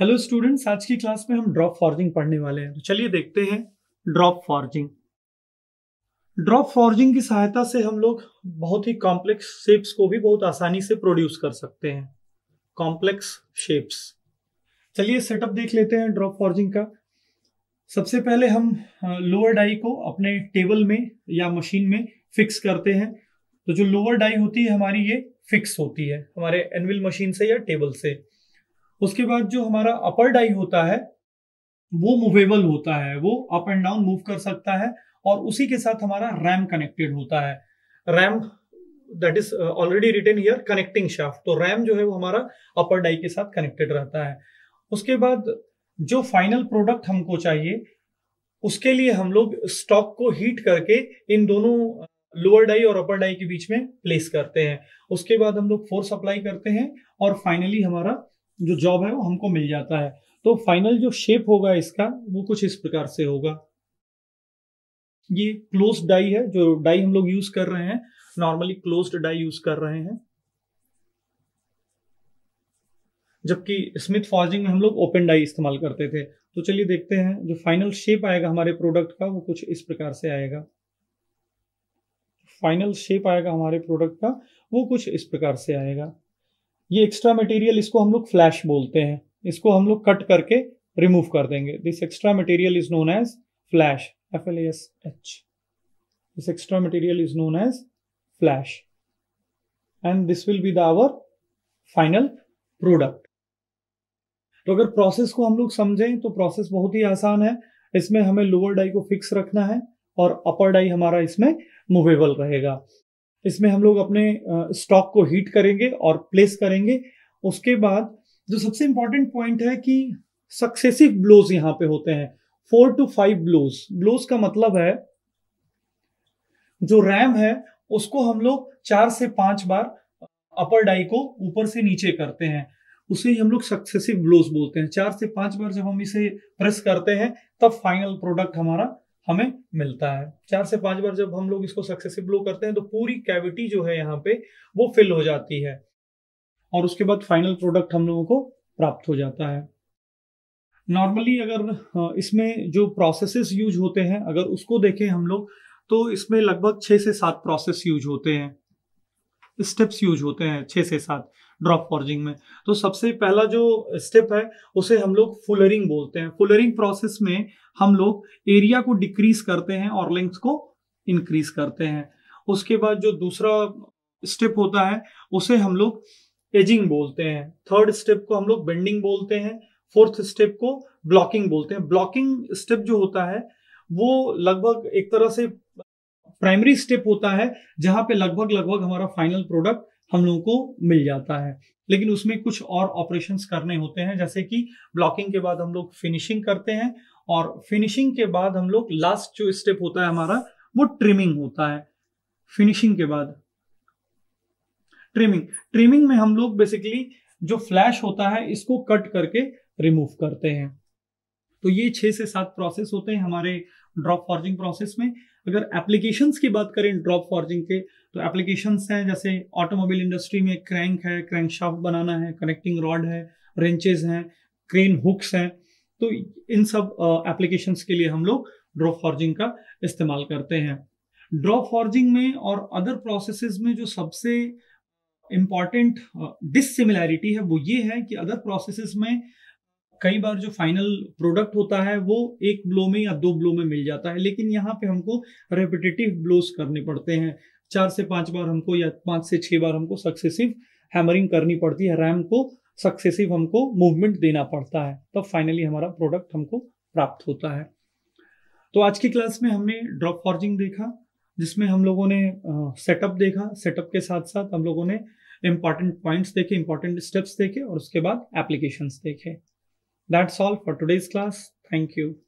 Hello students आज की class में हम ड्रॉप फॉर्जिंग पढ़ने वाले हैं तो चलिए देखते हैं ड्रॉप फॉर्जिंग ड्रॉप फॉर्जिंग की सहायता से हम लोग बहुत ही कॉम्प्लेक्स शेप्स को भी बहुत आसानी से प्रोड्यूस कर सकते हैं कॉम्प्लेक्स शेप्स चलिए सेटअप देख लेते हैं ड्रॉप फॉर्जिंग का सबसे पहले हम लोअर डाई को अपने टेबल में या मशीन में फिक्स करते हैं तो जो लोअर डाई होती है हमारी ये फिक्स होती है हमारे एनविल मशीन से या टेबल से उसके बाद जो हमारा अपर डाई होता है वो मूवेबल होता है वो अप एंड डाउन मूव कर सकता है और उसी के साथ हमारा रैम कनेक्टेड होता है ram that is already written here connecting shaft तो रैम जो है वो हमारा अपर डाई के साथ कनेक्टेड रहता है उसके बाद जो फाइनल प्रोडक्ट हमको चाहिए उसके लिए हम लोग स्टॉक को हीट करके इन दोनों लोअर uh, डाई और अपर डाई के बीच में प्लेस करते हैं उसके बाद हम लोग फोर्स अप्लाई करते हैं और फाइनली हमारा जो जॉब है वो हमको मिल जाता है तो फाइनल जो शेप होगा इसका वो कुछ इस प्रकार से होगा ये क्लोज डाई है जो डाई हम लोग यूज कर रहे हैं नॉर्मली क्लोज डाई यूज कर रहे हैं जबकि स्मिथ फॉर्जिंग में हम लोग ओपन डाई इस्तेमाल करते थे तो चलिए देखते हैं जो फाइनल शेप आएगा हमारे प्रोडक्ट का वो कुछ इस प्रकार से आएगा फाइनल शेप आएगा हमारे प्रोडक्ट का वो कुछ इस प्रकार से आएगा ये एक्स्ट्रा मटेरियल इसको हम लोग फ्लैश बोलते हैं इसको हम लोग कट करके रिमूव कर देंगे this extra material is known as flash F L S H this extra material is known as flash and this will be the our final product तो अगर प्रोसेस को हम लोग समझें तो प्रोसेस बहुत ही आसान है इसमें हमें लोअर डाई को फिक्स रखना है और अपर डाई हमारा इसमें मूवेबल रहेगा इसमें हम लोग अपने स्टॉक को हीट करेंगे और प्लेस करेंगे उसके बाद जो सबसे इंपॉर्टेंट पॉइंट है कि सक्सेसिव ब्लोज यहां पे होते हैं four two five blows blows का मतलब है जो रैम है उसको हम लोग चार से पांच बार अपर डाई को ऊपर से नीचे करते हैं उसे हम लोग सक्सेसिव ब्लोज बोलते हैं चार से पांच बार जब हम इसे प्रेस करते हैं तब फाइनल प्रोडक्ट हमारा हमें मिलता है चार से पांच बार जब हम लोग इसको सक्सेसिव ब्लो करते हैं तो पूरी कैविटी जो है यहाँ पे वो फिल हो जाती है और उसके बाद फाइनल प्रोडक्ट हम लोगों को प्राप्त हो जाता है नॉर्मली अगर इसमें जो प्रोसेसेस यूज होते हैं अगर उसको देखें हम लोग तो इसमें लगभग छः से सात प्रोसेस यूज होते हैं स्टेप्स यूज होते हैं छः से सात ड्रॉप फॉर्जिंग में तो सबसे पहला जो स्टेप है उसे हम लोग फुलरिंग बोलते हैं फुलरिंग प्रोसेस में हम लोग एरिया को डिक्रीज करते हैं और लेंथ को इंक्रीज करते हैं उसके बाद जो दूसरा स्टेप होता है उसे हम लोग एजिंग बोलते हैं थर्ड स्टेप को हम लोग बेंडिंग बोलते हैं फोर्थ स्टेप को ब्लॉकिंग बोलते हैं ब्लॉकिंग स्टेप जो होता है वो लगभग एक तरह से प्राइमरी स्टेप होता है जहां पे लगभग लगभग हमारा फाइनल प्रोडक्ट हम लोगों को मिल जाता है लेकिन उसमें कुछ और ऑपरेशंस करने होते हैं जैसे कि ब्लॉकिंग के बाद हम लोग फिनिशिंग करते हैं और फिनिशिंग के बाद हम लोग लास्ट जो स्टेप होता है हमारा वो ट्रिमिंग होता है फिनिशिंग के बाद ट्रिमिंग ट्रिमिंग में हम लोग बेसिकली जो फ्लैश होता है इसको कट करके रिमूव करते हैं तो ये छह से सात प्रोसेस होते हैं हमारे ड्रॉप फॉर्जिंग प्रोसेस में अगर एप्लीकेशंस की बात करें ड्रॉप फॉर्जिंग के तो एप्लीकेशन हैं जैसे ऑटोमोबाइल इंडस्ट्री में क्रैंक है क्रैंक शाफ्ट बनाना है कनेक्टिंग रॉड है रेंचेज हैं क्रेन हुक्स हैं तो इन सब एप्लीकेशन के लिए हम लोग ड्रॉ फॉर्जिंग का इस्तेमाल करते हैं ड्रॉ फॉर्जिंग में और अदर प्रोसेस में जो सबसे इम्पॉर्टेंट डिसिमिलैरिटी है वो ये है कि अदर प्रोसेस में कई बार जो फाइनल प्रोडक्ट होता है वो एक ब्लो में या दो ब्लो में मिल जाता है लेकिन यहाँ पे हमको रेपिटेटिव ब्लोज करने पड़ते हैं चार से पांच बार हमको या पांच से छह बार हमको सक्सेसिव हैमरिंग करनी पड़ती है रैम को सक्सेसिव हमको मूवमेंट देना पड़ता है तब तो फाइनली हमारा प्रोडक्ट हमको प्राप्त होता है तो आज की क्लास में हमने ड्रॉप फॉर्जिंग देखा जिसमें हम लोगों ने सेटअप uh, देखा सेटअप के साथ साथ हम लोगों ने इम्पॉर्टेंट पॉइंट्स देखे इंपॉर्टेंट स्टेप्स देखे और उसके बाद एप्लीकेशंस देखे That's all for today's class. Thank you.